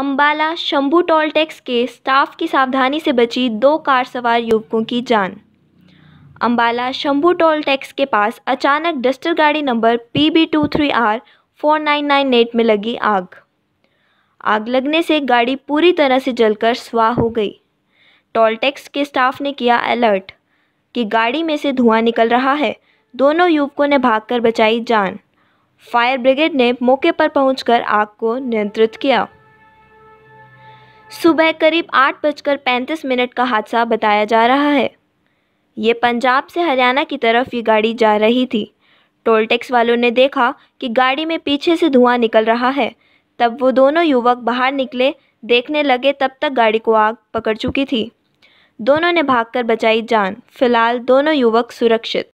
Ambala Shambhu toll tax के staff की सावधानी से बची दो कार सवार युवकों की जान अंबाला शंभू टोल टैक्स के पास अचानक डस्टर गाड़ी number P B two three R four nine nine eight में लगी आग आग लगने से गाड़ी पूरी तरह से जलकर स्वाह हो गई टोल टैक्स के स्टाफ ने किया अलर्ट कि गाड़ी में से धुआं निकल रहा है दोनों युवकों ने भागकर बचाई जान फायर ब्रिगेड ने मौके पर पहुंचकर आग को नियंत्रित किया सुबह करीब आठ बजकर पैंतीस मिनट का हादसा बताया जा रहा है ये पंजाब से हरियाणा की तरफ ये गाड़ी जा रही थी टोल टैक्स वालों ने देखा कि गाड़ी में पीछे से धुआं निकल रहा है तब वो दोनों युवक बाहर निकले देखने लगे तब तक गाड़ी को आग पकड़ चुकी थी दोनों ने भागकर बचाई जान फिलहाल दोनों युवक सुरक्षित